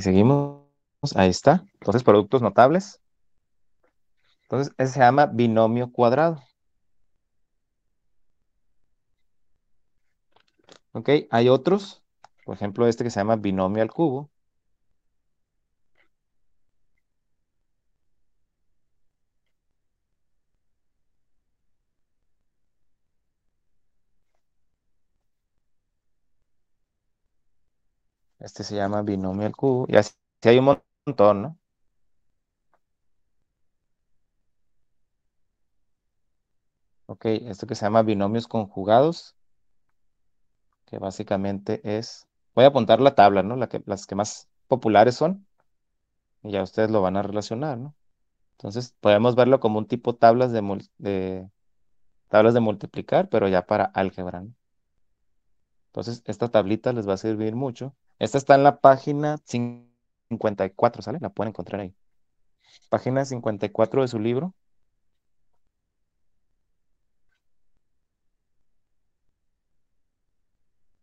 Y seguimos, ahí está. Entonces, productos notables. Entonces, ese se llama binomio cuadrado. Ok, hay otros, por ejemplo, este que se llama binomio al cubo. Este se llama binomio al cubo. Y así hay un montón, ¿no? Ok, esto que se llama binomios conjugados, que básicamente es... Voy a apuntar la tabla, ¿no? las que más populares son. Y ya ustedes lo van a relacionar, ¿no? Entonces podemos verlo como un tipo tablas de, de tablas de multiplicar, pero ya para álgebra, ¿no? Entonces, esta tablita les va a servir mucho esta está en la página 54, ¿sale? La pueden encontrar ahí. Página 54 de su libro.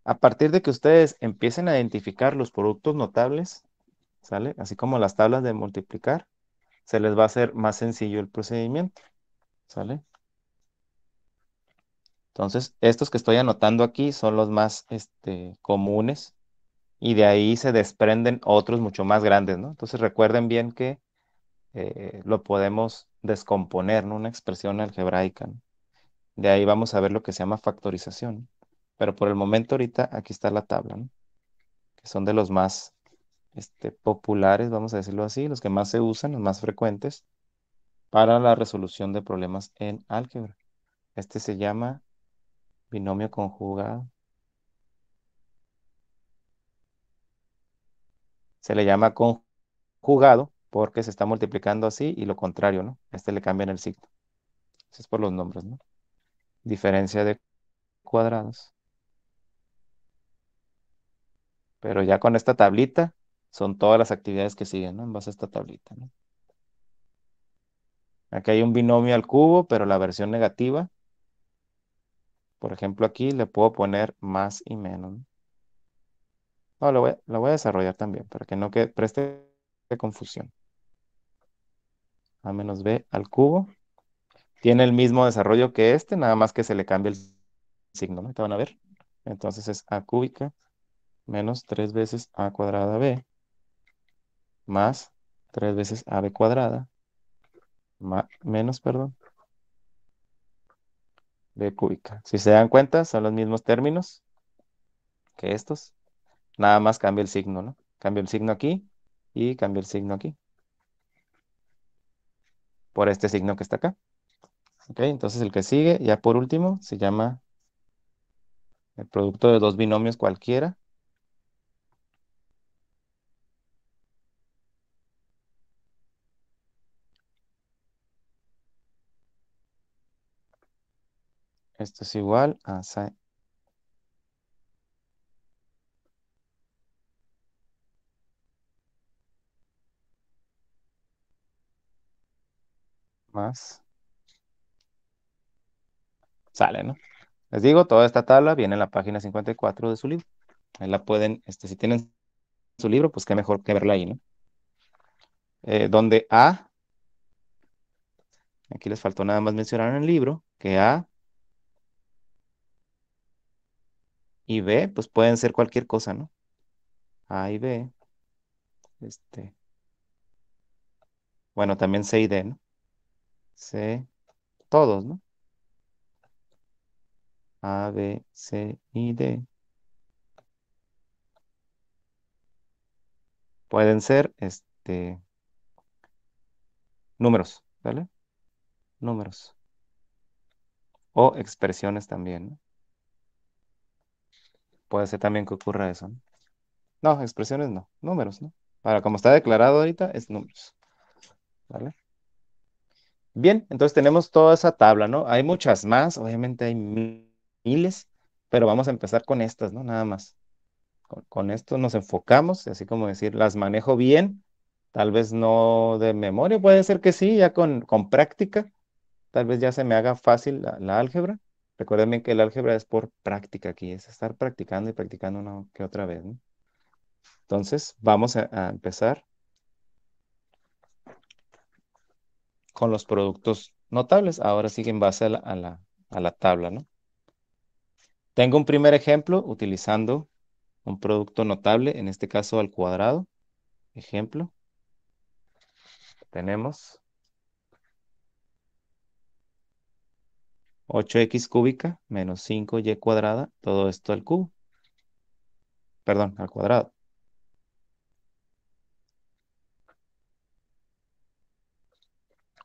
A partir de que ustedes empiecen a identificar los productos notables, ¿sale? Así como las tablas de multiplicar, se les va a hacer más sencillo el procedimiento, ¿sale? Entonces, estos que estoy anotando aquí son los más este, comunes y de ahí se desprenden otros mucho más grandes, ¿no? Entonces recuerden bien que eh, lo podemos descomponer, ¿no? Una expresión algebraica. De ahí vamos a ver lo que se llama factorización. Pero por el momento ahorita aquí está la tabla, ¿no? Que son de los más este, populares, vamos a decirlo así, los que más se usan, los más frecuentes para la resolución de problemas en álgebra. Este se llama binomio conjugado. se le llama conjugado porque se está multiplicando así y lo contrario, ¿no? Este le cambia en el signo. Eso es por los nombres, ¿no? Diferencia de cuadrados. Pero ya con esta tablita son todas las actividades que siguen, ¿no? En base a esta tablita, ¿no? Aquí hay un binomio al cubo, pero la versión negativa. Por ejemplo, aquí le puedo poner más y menos. ¿no? No, lo voy, a desarrollar también para que no quede preste confusión. A menos b al cubo. Tiene el mismo desarrollo que este, nada más que se le cambia el signo. te van a ver? Entonces es a cúbica menos tres veces a cuadrada b más tres veces b cuadrada menos, perdón, b cúbica. Si se dan cuenta, son los mismos términos que estos. Nada más cambia el signo, ¿no? Cambia el signo aquí y cambia el signo aquí. Por este signo que está acá. Ok, entonces el que sigue, ya por último, se llama el producto de dos binomios cualquiera. Esto es igual a más. Sale, ¿no? Les digo, toda esta tabla viene en la página 54 de su libro. Ahí la pueden, este, si tienen su libro, pues qué mejor que verla ahí, ¿no? Eh, donde A, aquí les faltó nada más mencionar en el libro, que A y B, pues pueden ser cualquier cosa, ¿no? A y B, este, bueno, también C y D, ¿no? C, todos, ¿no? A, B, C y D. Pueden ser este números, ¿vale? Números. O expresiones también, ¿no? Puede ser también que ocurra eso, ¿no? No, expresiones no, números, ¿no? Ahora, como está declarado ahorita, es números. ¿Vale? Bien, entonces tenemos toda esa tabla, ¿no? Hay muchas más, obviamente hay miles, pero vamos a empezar con estas, ¿no? Nada más. Con, esto nos enfocamos, así como decir, las manejo bien, tal vez no de memoria, puede ser que sí, ya con, con práctica, tal vez ya se me haga fácil la, álgebra. Recuerden que el álgebra es por práctica aquí, es estar practicando y practicando una que otra vez, ¿no? Entonces, vamos a empezar. con los productos notables. Ahora sí en base a la, tabla, ¿no? Tengo un primer ejemplo utilizando un producto notable, en este caso al cuadrado. Ejemplo. Tenemos 8x cúbica menos 5y cuadrada, todo esto al cubo. Perdón, al cuadrado.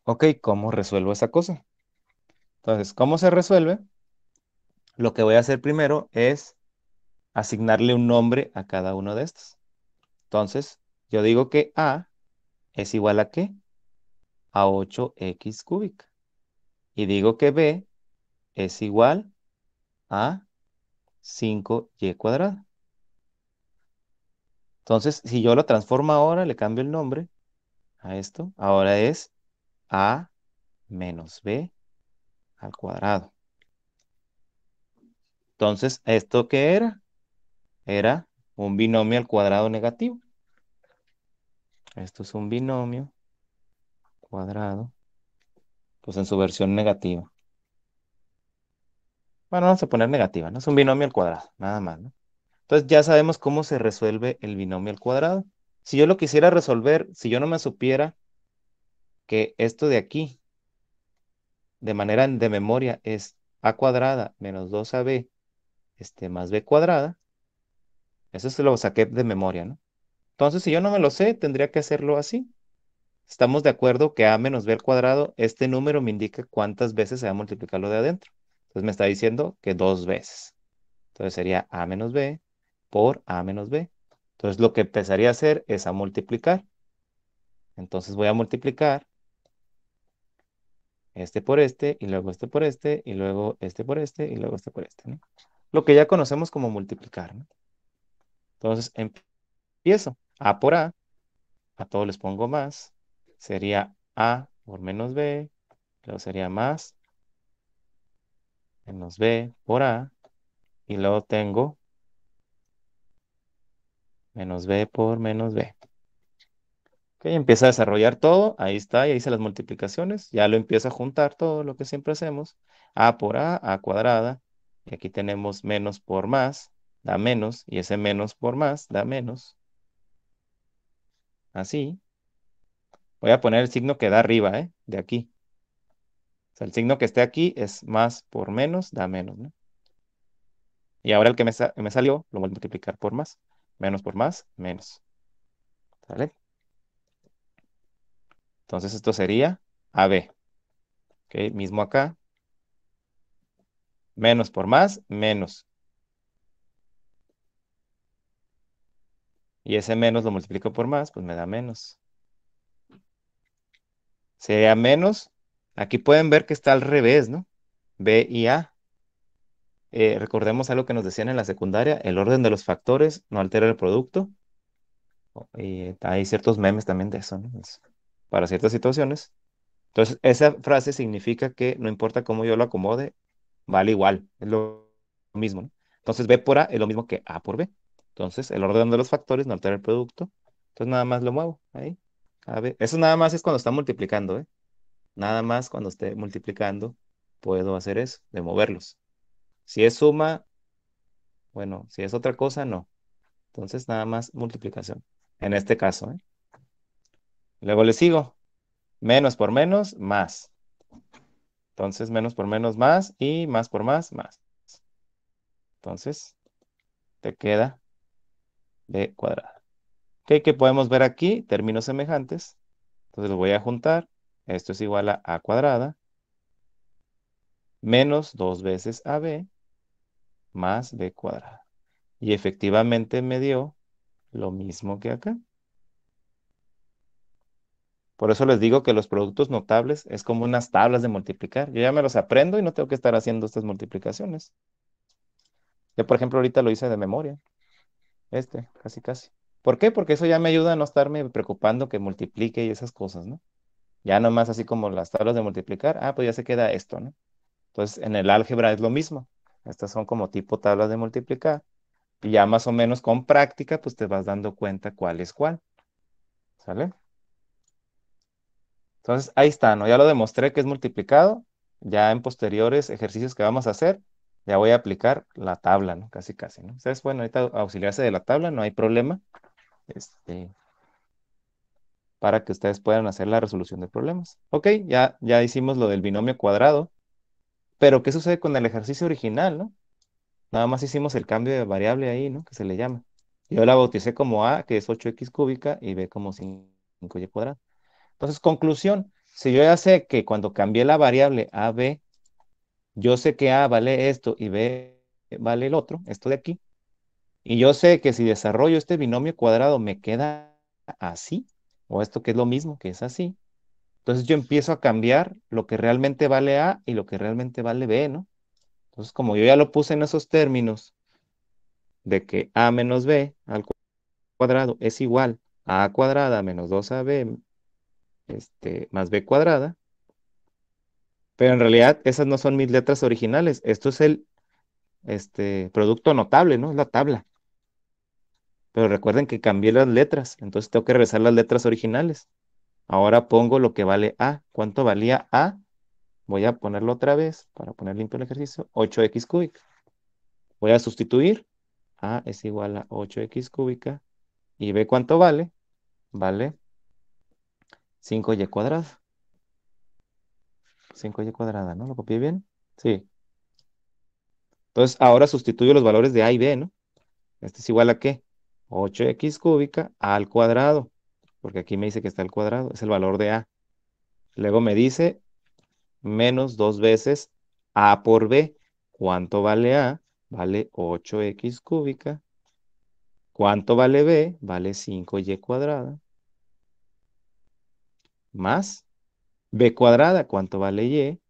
ok, ¿cómo resuelvo esa cosa? Entonces, ¿cómo se resuelve? Lo que voy a hacer primero es asignarle un nombre a cada uno de estos. Entonces, yo digo que A es igual a qué? A 8x cúbica. Y digo que B es igual a 5y cuadrada. Entonces, si yo lo transformo ahora, le cambio el nombre a esto, ahora es a menos b al cuadrado. Entonces, ¿esto qué era? Era un binomio al cuadrado negativo. Esto es un binomio cuadrado, pues en su versión negativa. Bueno, vamos a poner negativa, ¿no? Es un binomio al cuadrado, nada más, ¿no? Entonces ya sabemos cómo se resuelve el binomio al cuadrado. Si yo lo quisiera resolver, si yo no me supiera que esto de aquí, de manera de memoria, es a cuadrada menos 2ab este, más b cuadrada. Eso se lo saqué de memoria, ¿no? Entonces, si yo no me lo sé, tendría que hacerlo así. Estamos de acuerdo que a menos b al cuadrado, este número me indica cuántas veces se va a multiplicar lo de adentro. Entonces me está diciendo que dos veces. Entonces sería a menos b por a menos b. Entonces lo que empezaría a hacer es a multiplicar. Entonces voy a multiplicar este por este, y luego este por este, y luego este por este, y luego este por este, ¿no? Lo que ya conocemos como multiplicar, ¿no? Entonces empiezo. A por A, a todos les pongo más, sería A por menos B, luego sería más, menos B por A, y luego tengo menos B por menos B y empieza a desarrollar todo, ahí está, ya hice las multiplicaciones, ya lo empieza a juntar todo lo que siempre hacemos, a por a, a cuadrada, y aquí tenemos menos por más, da menos, y ese menos por más da menos. Así. Voy a poner el signo que da arriba, ¿eh? De aquí. O sea, el signo que esté aquí es más por menos, da menos, ¿no? Y ahora el que me, me salió, lo voy a multiplicar por más. Menos por más, menos. ¿Sale? Entonces esto sería AB. ¿ok? mismo acá. Menos por más, menos. Y ese menos lo multiplico por más, pues me da menos. Sería menos. Aquí pueden ver que está al revés, ¿no? B y A. Eh, recordemos algo que nos decían en la secundaria, el orden de los factores no altera el producto. Oh, y hay ciertos memes también de eso, ¿no? Eso para ciertas situaciones. Entonces, esa frase significa que no importa cómo yo lo acomode, vale igual, es lo mismo. ¿no? Entonces, B por A es lo mismo que A por B. Entonces, el orden de los factores no altera el producto. Entonces, nada más lo muevo ahí. A eso nada más es cuando está multiplicando, ¿eh? Nada más cuando esté multiplicando puedo hacer eso, de moverlos. Si es suma, bueno, si es otra cosa, no. Entonces, nada más multiplicación. En este caso, ¿eh? Luego le sigo. Menos por menos, más. Entonces, menos por menos, más. Y más por más, más. Entonces, te queda B cuadrada. ¿Ok? ¿Qué podemos ver aquí? Términos semejantes. Entonces, lo voy a juntar. Esto es igual a A cuadrada. Menos dos veces AB. Más B cuadrada. Y efectivamente me dio lo mismo que acá. Por eso les digo que los productos notables es como unas tablas de multiplicar. Yo ya me los aprendo y no tengo que estar haciendo estas multiplicaciones. Yo, por ejemplo, ahorita lo hice de memoria. Este, casi, casi. ¿Por qué? Porque eso ya me ayuda a no estarme preocupando que multiplique y esas cosas, ¿no? Ya nomás así como las tablas de multiplicar, ah, pues ya se queda esto, ¿no? Entonces, en el álgebra es lo mismo. Estas son como tipo tablas de multiplicar. Y ya más o menos con práctica, pues te vas dando cuenta cuál es cuál. ¿Sale? Entonces, ahí está, ¿no? Ya lo demostré que es multiplicado. Ya en posteriores ejercicios que vamos a hacer, ya voy a aplicar la tabla, ¿no? Casi, casi, ¿no? Ustedes pueden ahorita auxiliarse de la tabla, no hay problema. Este, para que ustedes puedan hacer la resolución de problemas. Ok, ya, ya hicimos lo del binomio cuadrado. Pero, ¿qué sucede con el ejercicio original, no? Nada más hicimos el cambio de variable ahí, ¿no? Que se le llama. Yo la bauticé como A, que es 8x cúbica, y B como 5y cuadrado. Entonces, conclusión, si yo ya sé que cuando cambié la variable a b, yo sé que a vale esto y b vale el otro, esto de aquí, y yo sé que si desarrollo este binomio cuadrado me queda así, o esto que es lo mismo, que es así, entonces yo empiezo a cambiar lo que realmente vale a y lo que realmente vale b, ¿no? Entonces, como yo ya lo puse en esos términos de que a menos b al cuadrado es igual a a cuadrada menos 2ab este, más b cuadrada. Pero en realidad esas no son mis letras originales. Esto es el este, producto notable, ¿no? Es la tabla. Pero recuerden que cambié las letras, entonces tengo que regresar las letras originales. Ahora pongo lo que vale A. ¿Cuánto valía A? Voy a ponerlo otra vez para poner limpio el ejercicio. 8x cúbica. Voy a sustituir. A es igual a 8x cúbica. ¿Y B cuánto vale? Vale 5y cuadrado. 5y cuadrada, ¿no? ¿Lo copié bien? Sí. Entonces, ahora sustituyo los valores de a y b, ¿no? Este es igual a qué? 8x cúbica al cuadrado, porque aquí me dice que está al cuadrado, es el valor de a. Luego me dice menos dos veces a por b. ¿Cuánto vale a? Vale 8x cúbica. ¿Cuánto vale b? Vale 5y cuadrada más b cuadrada, ¿cuánto vale y?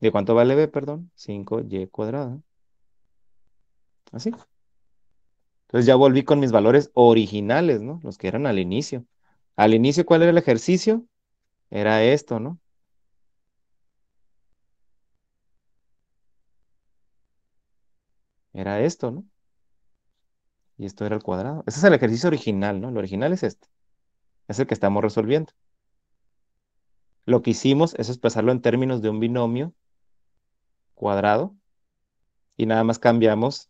¿De cuánto vale b, perdón? 5y cuadrada. Así. Entonces ya volví con mis valores originales, ¿no? Los que eran al inicio. Al inicio, ¿cuál era el ejercicio? Era esto, ¿no? Era esto, ¿no? Y esto era el cuadrado. Ese es el ejercicio original, ¿no? lo original es este. Es el que estamos resolviendo. Lo que hicimos es expresarlo en términos de un binomio cuadrado y nada más cambiamos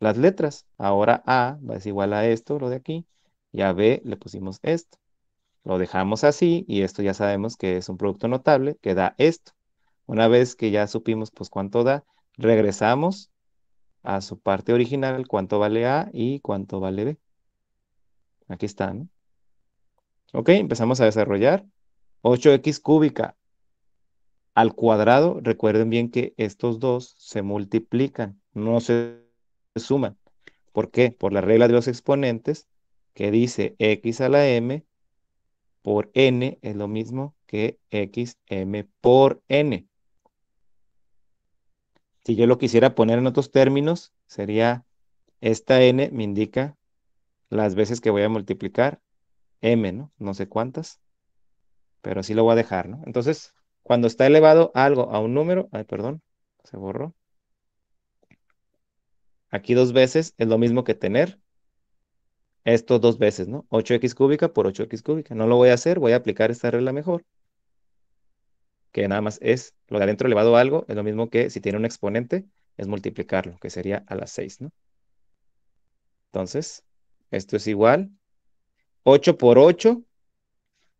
las letras. Ahora A va a ser igual a esto, lo de aquí, y a B le pusimos esto. Lo dejamos así y esto ya sabemos que es un producto notable que da esto. Una vez que ya supimos pues cuánto da, regresamos a su parte original, cuánto vale A y cuánto vale B. Aquí está, ¿no? Ok, empezamos a desarrollar. 8x cúbica al cuadrado, recuerden bien que estos dos se multiplican, no se suman. ¿Por qué? Por la regla de los exponentes que dice x a la m por n es lo mismo que xm por n. Si yo lo quisiera poner en otros términos, sería esta n me indica las veces que voy a multiplicar m, ¿no? No sé cuántas pero así lo voy a dejar, ¿no? Entonces, cuando está elevado algo a un número, ay, perdón, se borró. Aquí dos veces es lo mismo que tener esto dos veces, ¿no? 8x cúbica por 8x cúbica. No lo voy a hacer, voy a aplicar esta regla mejor. Que nada más es lo de adentro elevado a algo, es lo mismo que si tiene un exponente, es multiplicarlo, que sería a las 6, ¿no? Entonces, esto es igual. 8 por 8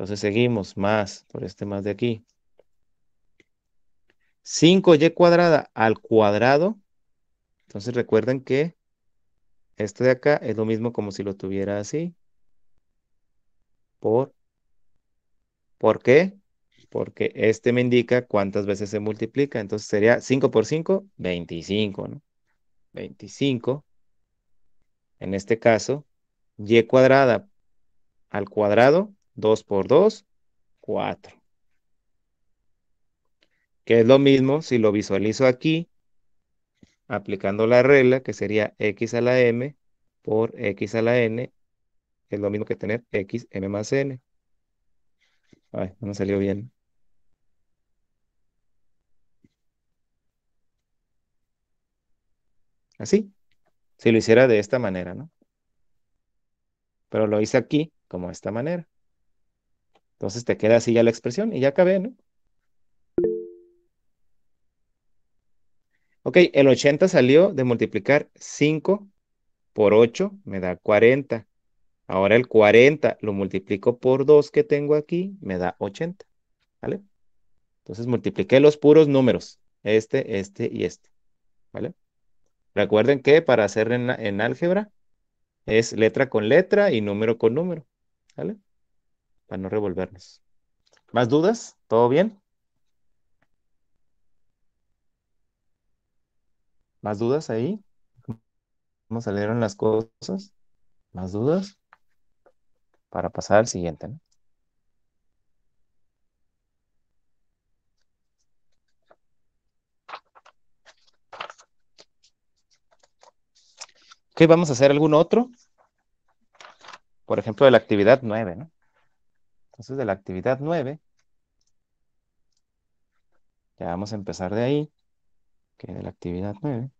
Entonces seguimos más por este más de aquí. 5y cuadrada al cuadrado. Entonces recuerden que esto de acá es lo mismo como si lo tuviera así. Por. ¿Por qué? Porque este me indica cuántas veces se multiplica. Entonces sería 5 por 5, 25, ¿no? 25. En este caso, y cuadrada al cuadrado 2 por 2, 4. Que es lo mismo si lo visualizo aquí, aplicando la regla, que sería x a la m por x a la n, es lo mismo que tener x m más n. Ay, no salió bien. Así. Si lo hiciera de esta manera, ¿no? Pero lo hice aquí, como de esta manera. Entonces te queda así ya la expresión y ya acabé, ¿no? Ok, el 80 salió de multiplicar 5 por 8, me da 40. Ahora el 40 lo multiplico por 2 que tengo aquí, me da 80. ¿Vale? Entonces multipliqué los puros números, este, este y este. ¿Vale? Recuerden que para hacer en, en álgebra es letra con letra y número con número. ¿Vale? para no revolvernos. ¿Más dudas? ¿Todo bien? ¿Más dudas ahí? ¿Cómo salieron las cosas? ¿Más dudas? Para pasar al siguiente, ¿no? Ok, vamos a hacer algún otro. Por ejemplo, de la actividad 9, ¿no? Entonces, de la actividad 9, ya vamos a empezar de ahí, que de la actividad 9.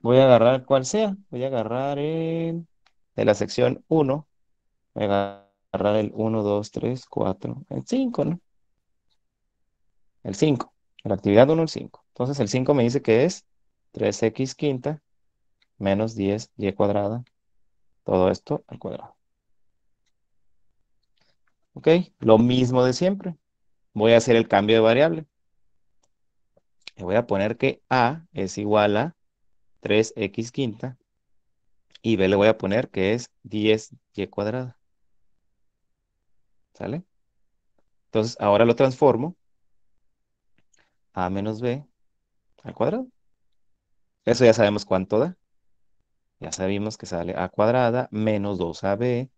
Voy a agarrar cual sea, voy a agarrar el de la sección 1, voy a agarrar el 1, 2, 3, 4, el 5, ¿no? El 5, la actividad 1, el 5. Entonces el 5 me dice que es 3x quinta menos 10y cuadrada todo esto al cuadrado. ¿Ok? Lo mismo de siempre. Voy a hacer el cambio de variable. Le voy a poner que A es igual a 3x quinta y B le voy a poner que es 10y cuadrada. ¿Sale? Entonces ahora lo transformo a menos b al cuadrado. Eso ya sabemos cuánto da. Ya sabemos que sale a cuadrada menos 2ab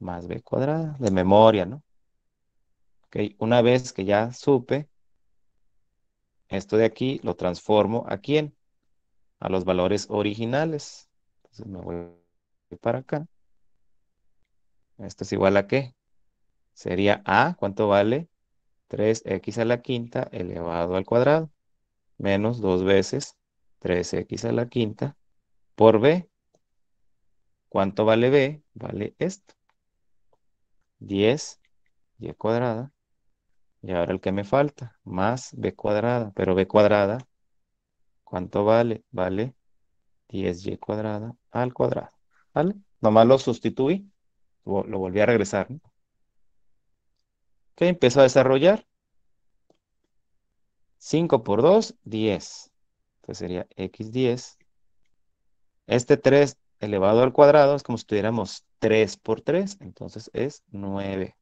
más b cuadrada, de memoria, ¿no? ok Una vez que ya supe, esto de aquí lo transformo a quién? A los valores originales. Entonces me voy para acá. Esto es igual a qué? Sería a, ¿cuánto vale? 3x a la quinta elevado al cuadrado menos dos veces 3x a la quinta por b. ¿Cuánto vale B? Vale esto. 10, y e cuadrada. Y ahora el que me falta, más B cuadrada. Pero B cuadrada, ¿cuánto vale? Vale 10Y e cuadrada al cuadrado. ¿Vale? Nomás lo sustituí, lo volví a regresar. ¿no? Ok, empiezo a desarrollar. 5 por 2, 10. Entonces sería X10. Este 3 elevado al cuadrado es como si tuviéramos 3 por 3, entonces es 9.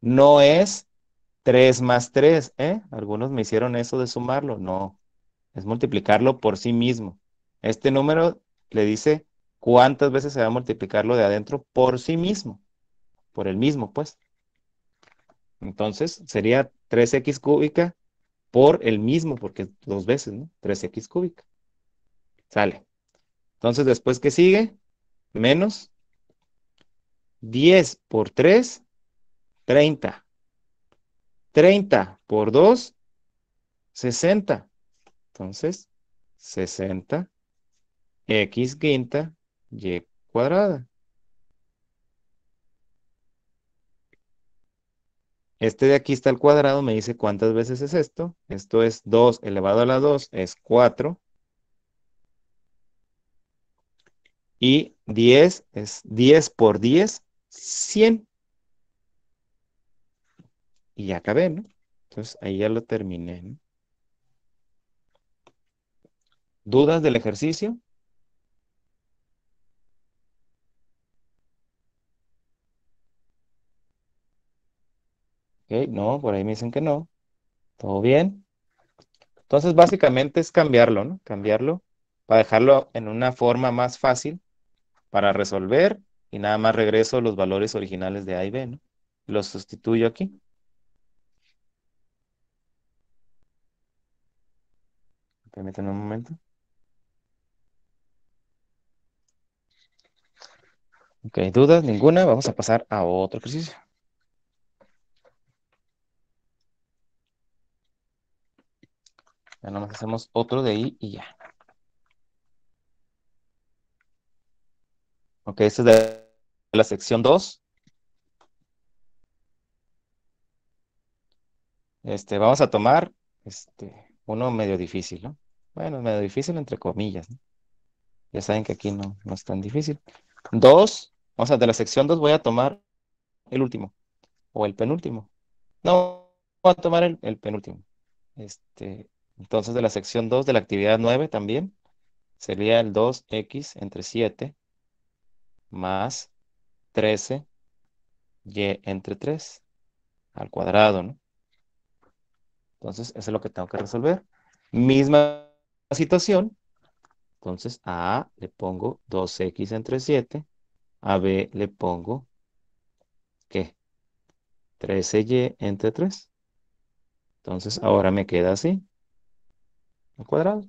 No es 3 más 3, ¿eh? Algunos me hicieron eso de sumarlo. No, es multiplicarlo por sí mismo. Este número le dice cuántas veces se va a multiplicarlo de adentro por sí mismo, por el mismo, pues. Entonces sería 3x cúbica por el mismo, porque dos veces, ¿no? 3x cúbica. Sale. Entonces, después que sigue, menos 10 por 3, 30. 30 por 2, 60. Entonces, 60 x quinta y e cuadrada. Este de aquí está al cuadrado, me dice cuántas veces es esto. Esto es 2 elevado a la 2, es 4. Y 10 es 10 por 10, 100. Y ya acabé, ¿no? Entonces ahí ya lo terminé. ¿no? ¿Dudas del ejercicio? Ok, no, por ahí me dicen que no. ¿Todo bien? Entonces básicamente es cambiarlo, ¿no? Cambiarlo para dejarlo en una forma más fácil para resolver y nada más regreso los valores originales de A y B, ¿no? Los sustituyo aquí. Permítanme un momento. Ok, dudas ninguna. Vamos a pasar a otro ejercicio. Ya nomás hacemos otro de ahí y ya. Ok, esta es de la sección 2. Este, vamos a tomar este, uno medio difícil, ¿no? Bueno, medio difícil entre comillas. ¿no? Ya saben que aquí no, no es tan difícil. Dos, o sea, de la sección 2 voy a tomar el último o el penúltimo. No, voy a tomar el, penúltimo. Este, entonces, de la sección 2 de la actividad 9 también sería el 2x entre 7 más 13 y entre 3 al cuadrado, ¿no? Entonces, eso es lo que tengo que resolver. Misma situación. Entonces, a A le pongo 2x entre 7. A B le pongo, ¿qué? 13y entre 3. Entonces, ahora me queda así. Al cuadrado.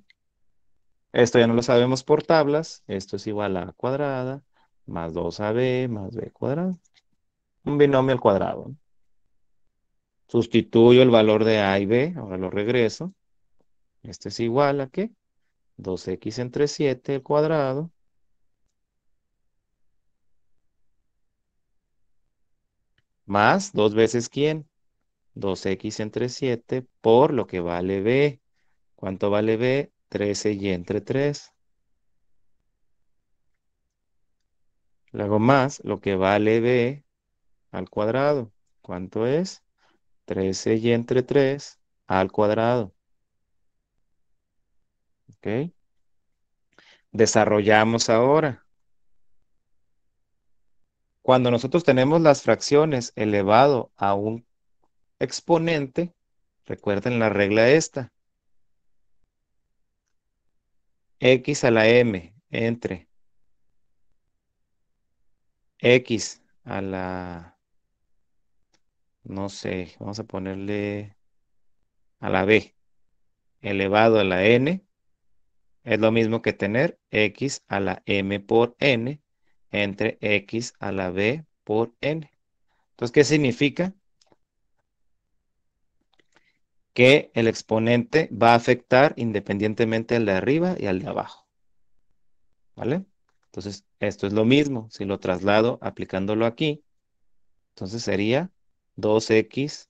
Esto ya no lo sabemos por tablas. Esto es igual a cuadrada más 2ab más b cuadrado. Un binomio al cuadrado. Sustituyo el valor de a y b, ahora lo regreso. Este es igual a qué? 2x entre 7 al cuadrado. Más dos veces quién? 2x entre 7 por lo que vale b. ¿Cuánto vale b? 13y entre 3. Luego más lo que vale b al cuadrado. ¿Cuánto es? 13y entre 3 al cuadrado. ¿Ok? Desarrollamos ahora. Cuando nosotros tenemos las fracciones elevado a un exponente, recuerden la regla esta. X a la M entre X a la, no sé, vamos a ponerle a la B elevado a la N es lo mismo que tener X a la M por N entre X a la B por N. Entonces, ¿qué significa? Que el exponente va a afectar independientemente al de arriba y al de abajo. ¿Vale? Entonces, esto es lo mismo. Si lo traslado aplicándolo aquí, entonces sería 2x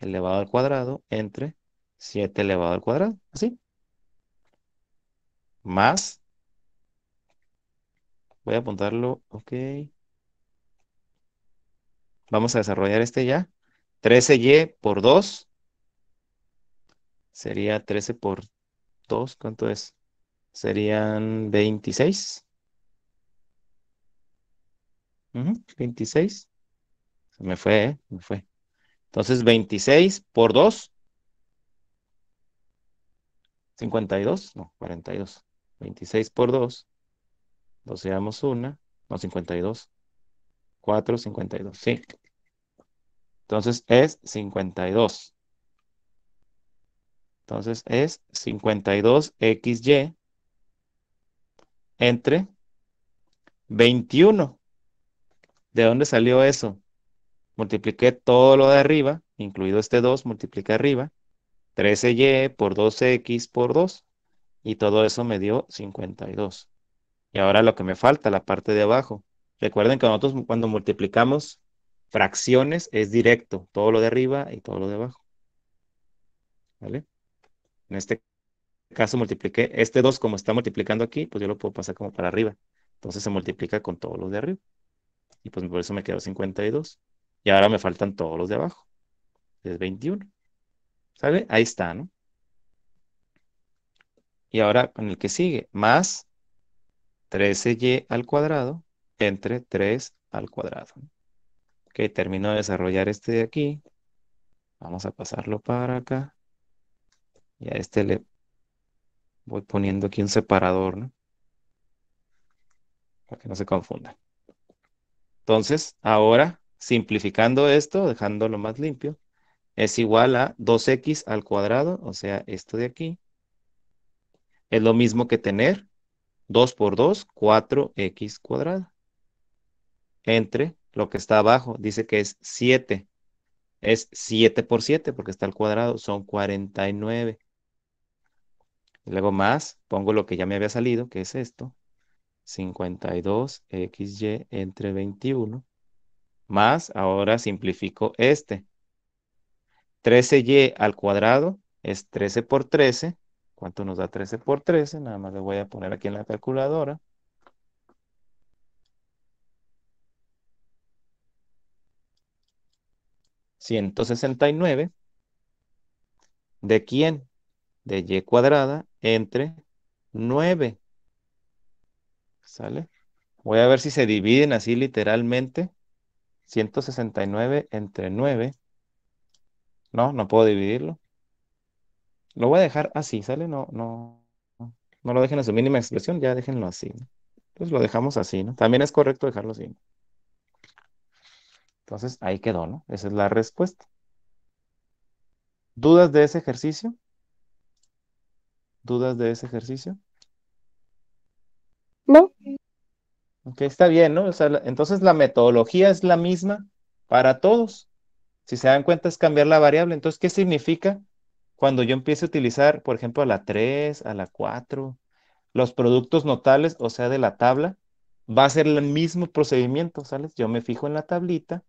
elevado al cuadrado entre 7 elevado al cuadrado, así. Más, voy a apuntarlo, ok. Vamos a desarrollar este ya. 13y por 2 sería 13 por 2, ¿cuánto es? Serían 26. 26. Se me fue, ¿eh? me fue. Entonces, 26 por 2. 52, no, 42. 26 por 2. 12 damos 1, no, 52. 4, 52, sí. Entonces es 52. Entonces es 52XY entre 21 ¿De dónde salió eso? Multipliqué todo lo de arriba, incluido este 2, multiplica arriba, 13y por 12x por 2, y todo eso me dio 52. Y ahora lo que me falta, la parte de abajo. Recuerden que nosotros cuando multiplicamos fracciones es directo, todo lo de arriba y todo lo de abajo. ¿Vale? En este caso multipliqué este 2 como está multiplicando aquí, pues yo lo puedo pasar como para arriba. Entonces se multiplica con todo lo de arriba. Y pues por eso me quedó 52. Y ahora me faltan todos los de abajo. Es 21. ¿Sale? Ahí está, ¿no? Y ahora con el que sigue, más 13y al cuadrado entre 3 al cuadrado. Ok, termino de desarrollar este de aquí. Vamos a pasarlo para acá. Y a este le voy poniendo aquí un separador, ¿no? Para que no se confundan. Entonces, ahora, simplificando esto, dejándolo más limpio, es igual a 2x al cuadrado, o sea, esto de aquí, es lo mismo que tener 2 por 2, 4x cuadrado, entre lo que está abajo, dice que es 7, es 7 por 7, porque está al cuadrado, son 49. Luego más, pongo lo que ya me había salido, que es esto, 52xy entre 21, más, ahora simplifico este, 13y al cuadrado es 13 por 13, ¿cuánto nos da 13 por 13? Nada más le voy a poner aquí en la calculadora. ¿169? ¿De quién? De y cuadrada entre 9 ¿Sale? Voy a ver si se dividen así literalmente. 169 entre 9. No, no puedo dividirlo. Lo voy a dejar así, ¿sale? No, no, no lo dejen en su mínima expresión, ya déjenlo así. Entonces lo dejamos así, ¿no? También es correcto dejarlo así. Entonces ahí quedó, ¿no? Esa es la respuesta. ¿Dudas de ese ejercicio? ¿Dudas de ese ejercicio? Ok, está bien, ¿no? O sea, entonces la metodología es la misma para todos. Si se dan cuenta es cambiar la variable. Entonces, ¿qué significa cuando yo empiece a utilizar, por ejemplo, a la 3, a la 4, los productos notables, o sea, de la tabla? Va a ser el mismo procedimiento, ¿sabes? Yo me fijo en la tablita,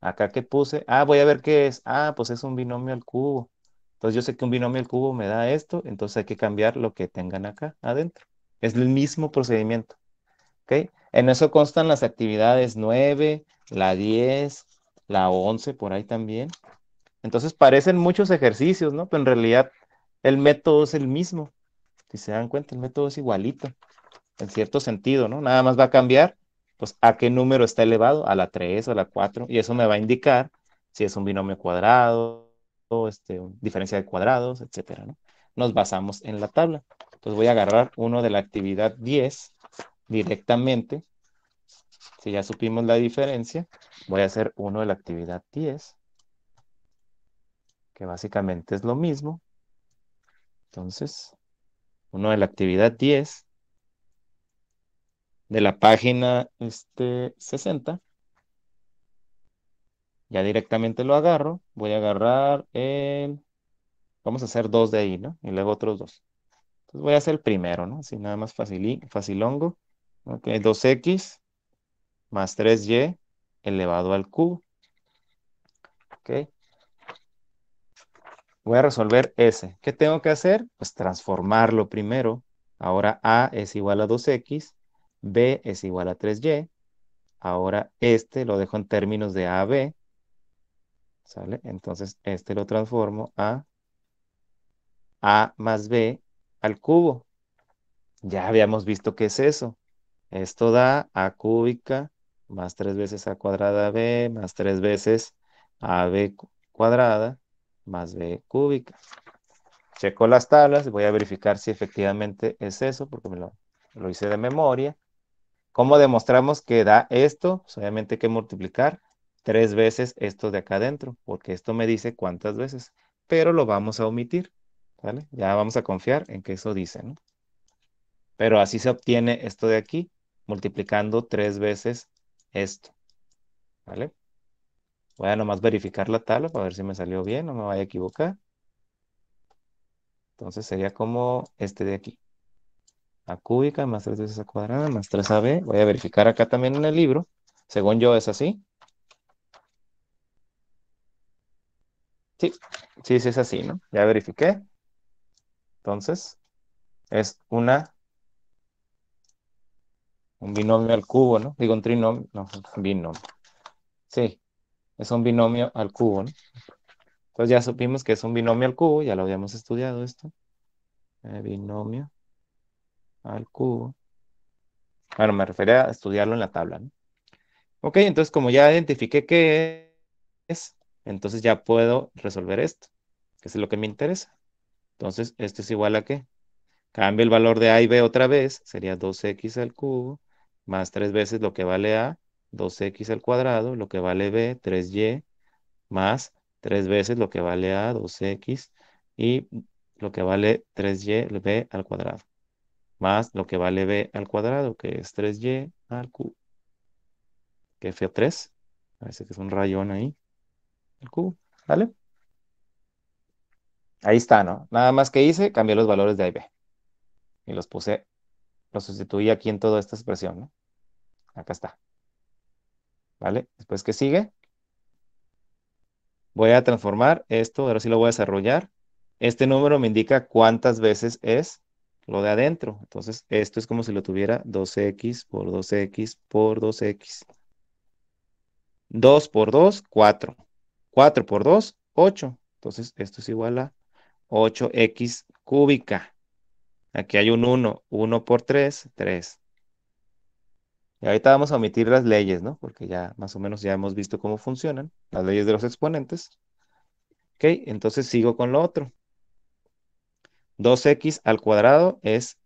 acá que puse, ah, voy a ver qué es, ah, pues es un binomio al cubo. Entonces yo sé que un binomio al cubo me da esto, entonces hay que cambiar lo que tengan acá adentro. Es el mismo procedimiento. En eso constan las actividades 9, la 10, la 11, por ahí también. Entonces parecen muchos ejercicios, ¿no? Pero en realidad el método es el mismo. Si se dan cuenta, el método es igualito, en cierto sentido, ¿no? Nada más va a cambiar, pues, a qué número está elevado, a la 3 o a la 4, y eso me va a indicar si es un binomio cuadrado, o este, diferencia de cuadrados, etcétera, ¿no? Nos basamos en la tabla. Entonces voy a agarrar uno de la actividad 10, directamente, si ya supimos la diferencia, voy a hacer uno de la actividad 10, que básicamente es lo mismo. Entonces, uno de la actividad 10 de la página este, 60. Ya directamente lo agarro. Voy a agarrar el... Vamos a hacer dos de ahí, ¿no? Y luego otros dos. Entonces voy a hacer el primero, ¿no? Así nada más facilí, facilongo. Ok, 2x más 3y elevado al cubo. Ok. Voy a resolver ese. ¿Qué tengo que hacer? Pues transformarlo primero. Ahora a es igual a 2x, b es igual a 3y. Ahora este lo dejo en términos de ab. ¿Sale? Entonces este lo transformo a a más b al cubo. Ya habíamos visto qué es eso. Esto da a cúbica más tres veces a cuadrada b más tres veces a b cuadrada más b cúbica. Checo las tablas, voy a verificar si efectivamente es eso, porque me lo, hice de memoria. ¿Cómo demostramos que da esto? Solamente pues, hay que multiplicar tres veces esto de acá adentro, porque esto me dice cuántas veces, pero lo vamos a omitir, ¿vale? Ya vamos a confiar en que eso dice, ¿no? Pero así se obtiene esto de aquí, multiplicando tres veces esto. ¿Vale? Voy a nomás verificar la tabla para ver si me salió bien, no me vaya a equivocar. Entonces sería como este de aquí. A cúbica más tres veces a cuadrada más a ab Voy a verificar acá también en el libro. Según yo es así. Sí, sí, sí es así, ¿no? Ya verifiqué. Entonces, es una un binomio al cubo, ¿no? Digo un trinomio, no, binomio. Sí, es un binomio al cubo, ¿no? Entonces ya supimos que es un binomio al cubo, ya lo habíamos estudiado esto. Eh, binomio al cubo. Bueno, me refería a estudiarlo en la tabla, ¿no? Ok, entonces como ya identifiqué qué es, entonces ya puedo resolver esto, que es lo que me interesa. Entonces, esto es igual a qué? Cambio el valor de a y b otra vez, sería 2x al cubo más tres veces lo que vale A, 2X al cuadrado, lo que vale B, 3Y, más tres veces lo que vale A, 2X, y lo que vale 3Y, B al cuadrado, más lo que vale B al cuadrado, que es 3Y al cubo. Que f 3, parece que es un rayón ahí, al cubo, ¿vale? Ahí está, ¿no? Nada más que hice, cambié los valores de A y B. Y los puse lo sustituí aquí en toda esta expresión, Acá está. ¿Vale? Después, ¿qué sigue? Voy a transformar esto, ahora sí lo voy a desarrollar. Este número me indica cuántas veces es lo de adentro. Entonces, esto es como si lo tuviera 2 x por 2 x por 2x. 2 por 2, 4. 4 por 2, 8. Entonces, esto es igual a 8x cúbica. Aquí hay un 1, 1 por 3, 3. Y ahorita vamos a omitir las leyes, ¿no? Porque ya más o menos ya hemos visto cómo funcionan las leyes de los exponentes. Ok, entonces sigo con lo otro. 2x al cuadrado es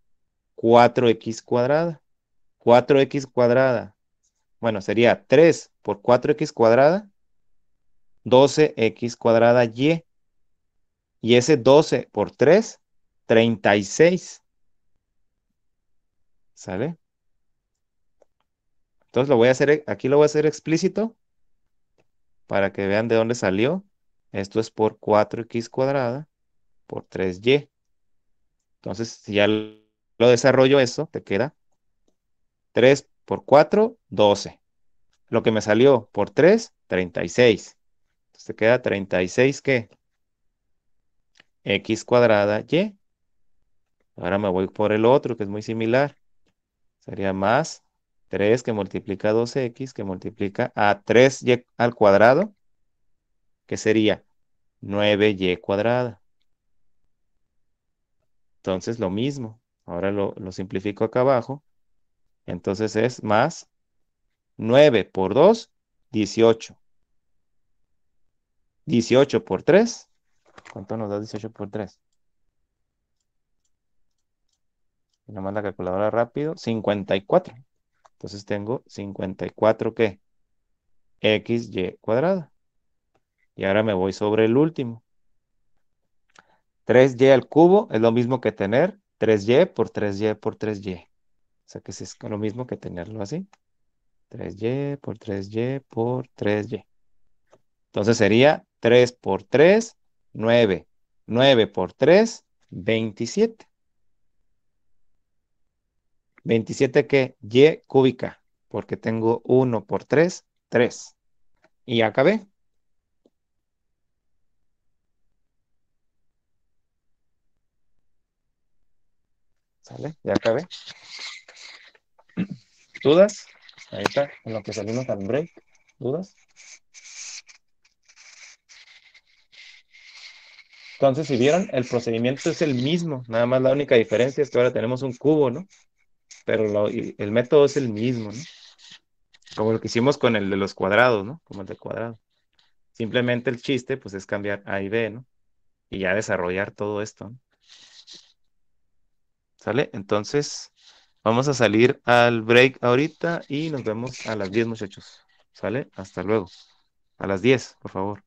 4x cuadrada. 4x cuadrada. Bueno, sería 3 por 4x cuadrada. 12x cuadrada y. Y ese 12 por 3 36. ¿Sale? Entonces lo voy a hacer, aquí lo voy a hacer explícito para que vean de dónde salió. Esto es por 4x cuadrada por 3y. Entonces, si ya lo desarrollo eso, te queda 3 por 4, 12. Lo que me salió por 3, 36. Entonces te queda 36 que x cuadrada y Ahora me voy por el otro, que es muy similar. Sería más 3 que multiplica 2x, que multiplica a 3y al cuadrado, que sería 9y cuadrada. Entonces lo mismo. Ahora lo, lo simplifico acá abajo. Entonces es más 9 por 2, 18. 18 por 3. ¿Cuánto nos da 18 por 3? manda la calculadora rápido, 54. Entonces tengo 54 que. XY cuadrado. Y ahora me voy sobre el último. 3y al cubo es lo mismo que tener 3y por 3y por 3y. O sea que es lo mismo que tenerlo así. 3y por 3y por 3y. Entonces sería 3 por 3, 9. 9 por 3, 27. 27 que y cúbica, porque tengo 1 por 3, 3. Y acabé. ¿Sale? Ya acabé. ¿Dudas? Ahí está, en lo que salimos al break. ¿Dudas? Entonces, si vieron, el procedimiento es el mismo, nada más la única diferencia es que ahora tenemos un cubo, ¿no? pero el método es el mismo, ¿no? Como lo que hicimos con el de los cuadrados, ¿no? Como el de cuadrado. Simplemente el chiste, pues, es cambiar A y B, ¿no? Y ya desarrollar todo esto, ¿Sale? Entonces, vamos a salir al break ahorita y nos vemos a las 10, muchachos. ¿Sale? Hasta luego. A las 10, por favor.